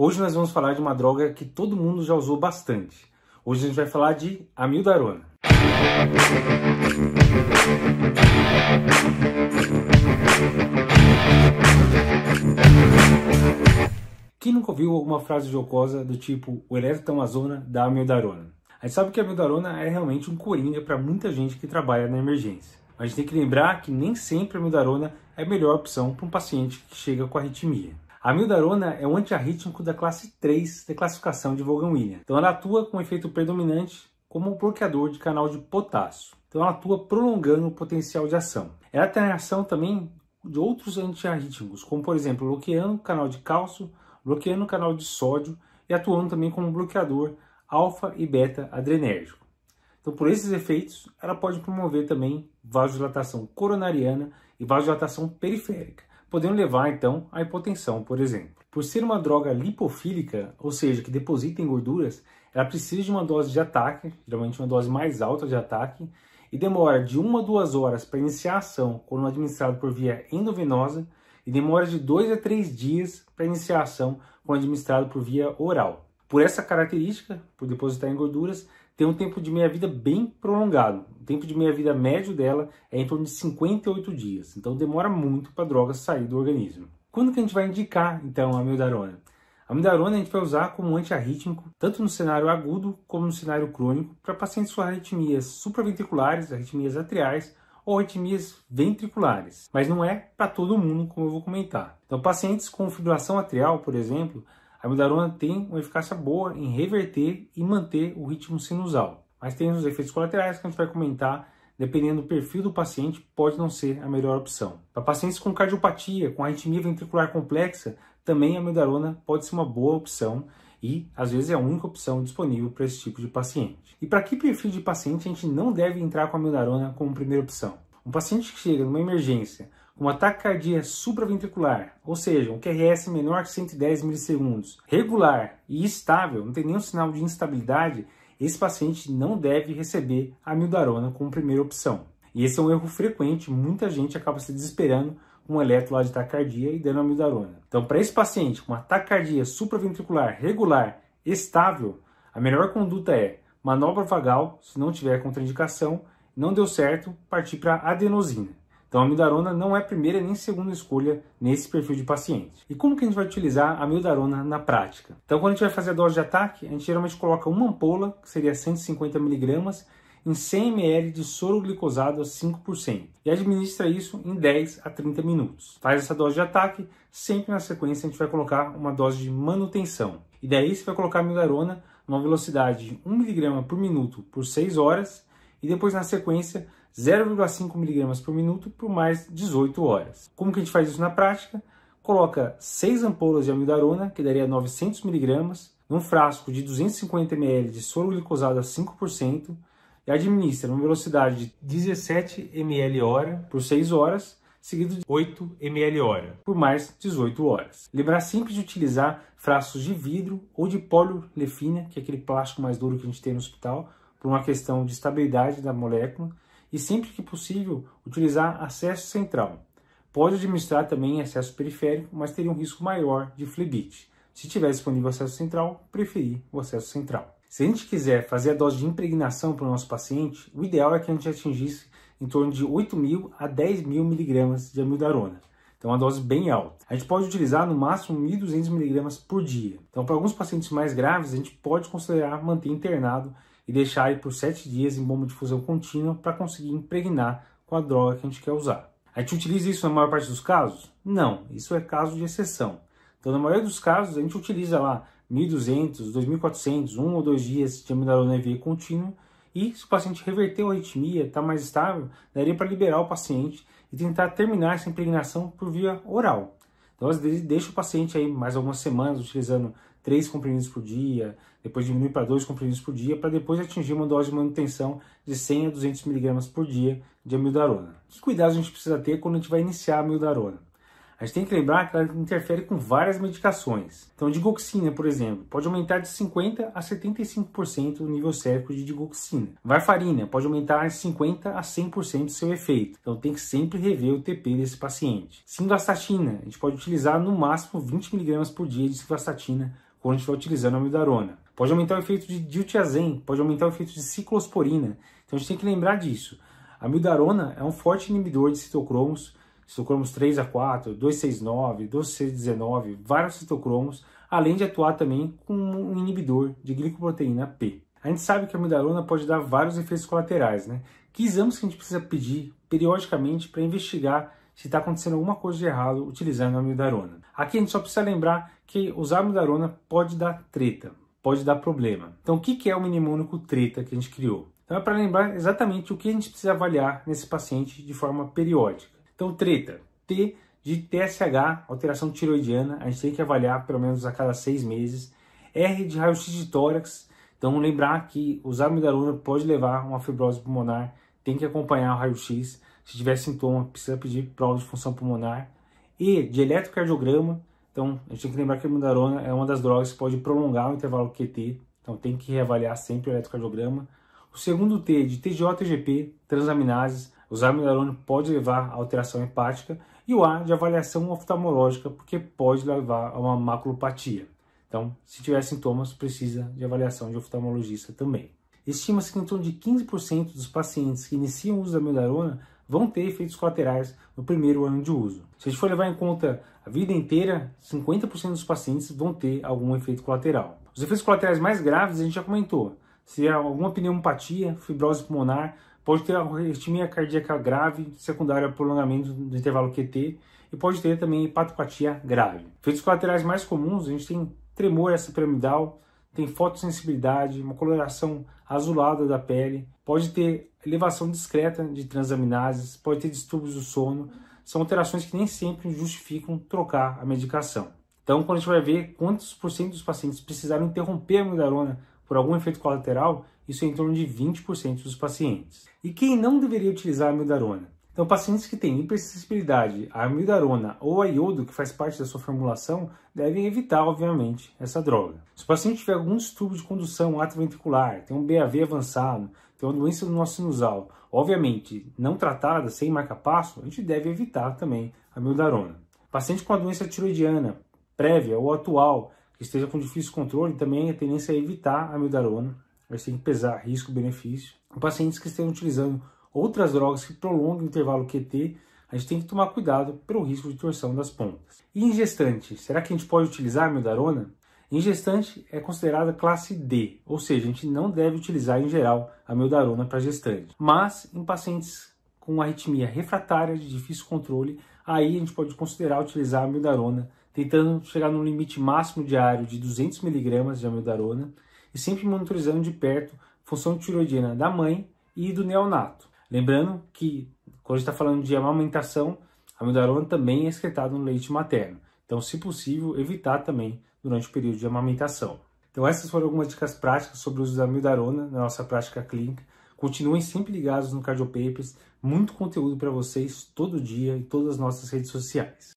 Hoje nós vamos falar de uma droga que todo mundo já usou bastante. Hoje a gente vai falar de amiodarona. Quem nunca ouviu alguma frase jocosa do tipo o elétron tá azona dá amiodarona? A gente sabe que a amiodarona é realmente um coringa para muita gente que trabalha na emergência. Mas a gente tem que lembrar que nem sempre a amiodarona é a melhor opção para um paciente que chega com arritmia. A mildarona é um antiarrítmico da classe 3 da classificação de Vaughan-Williams. Então ela atua com efeito predominante como um bloqueador de canal de potássio. Então ela atua prolongando o potencial de ação. Ela tem ação também de outros antiarrítmicos, como por exemplo bloqueando o canal de cálcio, bloqueando o canal de sódio e atuando também como bloqueador alfa e beta adrenérgico. Então, por esses efeitos, ela pode promover também vasodilatação coronariana e vasodilatação periférica podendo levar então à hipotensão, por exemplo. Por ser uma droga lipofílica, ou seja, que deposita em gorduras, ela precisa de uma dose de ataque, geralmente uma dose mais alta de ataque, e demora de 1 a 2 horas para iniciar a ação quando administrado por via endovenosa, e demora de 2 a 3 dias para iniciar a ação quando administrado por via oral. Por essa característica, por depositar em gorduras, tem um tempo de meia-vida bem prolongado. O tempo de meia-vida médio dela é em torno de 58 dias, então demora muito para a droga sair do organismo. Quando que a gente vai indicar, então, a amiodarona? A amiodarona a gente vai usar como antiarrítmico, tanto no cenário agudo como no cenário crônico, para pacientes com arritmias supraventriculares, arritmias atriais ou arritmias ventriculares, mas não é para todo mundo, como eu vou comentar. Então, pacientes com fibrilação atrial, por exemplo, a amiodarona tem uma eficácia boa em reverter e manter o ritmo sinusal, mas tem os efeitos colaterais que a gente vai comentar. Dependendo do perfil do paciente, pode não ser a melhor opção. Para pacientes com cardiopatia, com arritmia ventricular complexa, também a amiodarona pode ser uma boa opção e às vezes é a única opção disponível para esse tipo de paciente. E para que perfil de paciente a gente não deve entrar com a amiodarona como primeira opção? Um paciente que chega numa emergência um ataque cardíaco supraventricular, ou seja, um QRS menor que 110 milissegundos, regular e estável, não tem nenhum sinal de instabilidade, esse paciente não deve receber a amiodarona como primeira opção. E esse é um erro frequente, muita gente acaba se desesperando com um eletro de taquicardia e dando amiodarona. Então, para esse paciente com taquicardia supraventricular regular, estável, a melhor conduta é manobra vagal, se não tiver contraindicação, não deu certo, partir para adenosina. Então, a amiodarona não é a primeira nem segunda escolha nesse perfil de paciente. E como que a gente vai utilizar a amiodarona na prática? Então, quando a gente vai fazer a dose de ataque, a gente geralmente coloca uma ampola, que seria 150 miligramas, em 100 ml de soro glicosado a 5% e administra isso em 10 a 30 minutos. Faz essa dose de ataque, sempre na sequência a gente vai colocar uma dose de manutenção. E daí você vai colocar a mildarona numa velocidade de 1 mg por minuto por 6 horas e depois na sequência 0,5 mg por minuto por mais 18 horas. Como que a gente faz isso na prática? Coloca 6 ampolas de amidarona, que daria 900 mg, num frasco de 250 ml de soro glicosado a 5% e administra numa velocidade de 17 ml hora por 6 horas, seguido de 8 ml hora por mais 18 horas. Lembrar sempre de utilizar frascos de vidro ou de poliolefina, que é aquele plástico mais duro que a gente tem no hospital, por uma questão de estabilidade da molécula e, sempre que possível, utilizar acesso central. Pode administrar também acesso periférico, mas teria um risco maior de flebite. Se tiver disponível acesso central, preferir o acesso central. Se a gente quiser fazer a dose de impregnação para o nosso paciente, o ideal é que a gente atingisse em torno de 8.000 a 10.000 miligramas de amiodarona. Então, uma dose bem alta. A gente pode utilizar no máximo 1.200 miligramas por dia. Então, para alguns pacientes mais graves, a gente pode considerar manter internado e deixar ele por 7 dias em bomba de fusão contínua para conseguir impregnar com a droga que a gente quer usar. A gente utiliza isso na maior parte dos casos? Não, isso é caso de exceção. Então, na maioria dos casos, a gente utiliza lá 1.200, 2.400, um ou dois dias de amidalona EV contínuo e se o paciente reverter a arritmia, está mais estável, daria para liberar o paciente e tentar terminar essa impregnação por via oral. Então, deixa o paciente aí mais algumas semanas utilizando três comprimidos por dia, depois diminui para dois comprimidos por dia, para depois atingir uma dose de manutenção de 100 a 200 miligramas por dia de amiodarona. Que cuidados a gente precisa ter quando a gente vai iniciar a amiodarona? A gente tem que lembrar que ela interfere com várias medicações. Então, digoxina, por exemplo, pode aumentar de 50% a 75% o nível sérico de digoxina. Varfarina pode aumentar de 50% a 100% o seu efeito. Então, tem que sempre rever o TP desse paciente. Simvastatina, a gente pode utilizar no máximo 20mg por dia de simvastatina quando a gente vai utilizando a amiodarona. Pode aumentar o efeito de diltiazem, pode aumentar o efeito de ciclosporina. Então, a gente tem que lembrar disso. A amiodarona é um forte inibidor de citocromos, citocromos 3 a 4, 269, 219, vários citocromos, além de atuar também com um inibidor de glicoproteína P. A gente sabe que a amidalona pode dar vários efeitos colaterais, né? Que exames que a gente precisa pedir periodicamente para investigar se está acontecendo alguma coisa de errado utilizando a amiodarona. Aqui a gente só precisa lembrar que usar a amiodarona pode dar treta, pode dar problema. Então o que é o mnemônico treta que a gente criou? Então é para lembrar exatamente o que a gente precisa avaliar nesse paciente de forma periódica. Então, treta. T de TSH, alteração tiroidiana, a gente tem que avaliar pelo menos a cada seis meses. R de raio-x de tórax. Então, lembrar que usar amigdalona pode levar a uma fibrose pulmonar, tem que acompanhar o raio-x. Se tiver sintoma, precisa pedir prova de função pulmonar. E de eletrocardiograma, então a gente tem que lembrar que a amigdalona é uma das drogas que pode prolongar o intervalo QT, então tem que reavaliar sempre o eletrocardiograma. O segundo T de TGO-TGP, transaminases, Usar milurone pode levar a alteração hepática e o A de avaliação oftalmológica, porque pode levar a uma maculopatia. Então, se tiver sintomas, precisa de avaliação de oftalmologista também. Estima-se que em torno de 15% dos pacientes que iniciam o uso da milurona vão ter efeitos colaterais no primeiro ano de uso. Se a gente for levar em conta a vida inteira, 50% dos pacientes vão ter algum efeito colateral. Os efeitos colaterais mais graves a gente já comentou. Se há é alguma pneumopatia, fibrose pulmonar Pode ter arritmia cardíaca grave, secundária ao prolongamento do intervalo QT, e pode ter também hepatopatia grave. Efeitos colaterais mais comuns, a gente tem tremor extrapiramidal, tem fotossensibilidade, uma coloração azulada da pele, pode ter elevação discreta de transaminases, pode ter distúrbios do sono, são alterações que nem sempre justificam trocar a medicação. Então, quando a gente vai ver quantos por cento dos pacientes precisaram interromper a amiodarona por algum efeito colateral, isso é em torno de 20% dos pacientes. E quem não deveria utilizar a amiodarona? Então, pacientes que têm hipersensibilidade à amiodarona ou a iodo, que faz parte da sua formulação, devem evitar, obviamente, essa droga. Se o paciente tiver algum distúrbio de condução atroventricular, tem um BAV avançado, tem uma doença do nosso sinusal, obviamente não tratada, sem marca-passo, a gente deve evitar também a amiodarona. Paciente com a doença tiroidiana prévia ou atual, que esteja com difícil controle, também a tendência é evitar a amiodarona mas tem que pesar risco-benefício. Pacientes que estejam utilizando outras drogas que prolongam o intervalo QT, a gente tem que tomar cuidado pelo risco de torção das pontas. E em gestante, será que a gente pode utilizar meldarona? Em gestante é considerada classe D, ou seja, a gente não deve utilizar em geral a meldarona para gestante. Mas em pacientes com arritmia refratária de difícil controle, aí a gente pode considerar utilizar a amiodarona, tentando chegar no limite máximo diário de 200 mg de amiodarona sempre monitorizando de perto a função tiroidiana da mãe e do neonato. Lembrando que, quando a gente está falando de amamentação, a amiodarona também é excretada no leite materno. Então, se possível, evitar também durante o período de amamentação. Então, essas foram algumas dicas práticas sobre o uso da amiodarona na nossa prática clínica. Continuem sempre ligados no Cardiopapers, muito conteúdo para vocês todo dia em todas as nossas redes sociais.